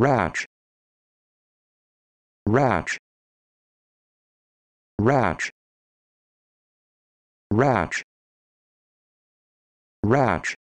Ratch. Ratch. Ratch. Ratch. Ratch.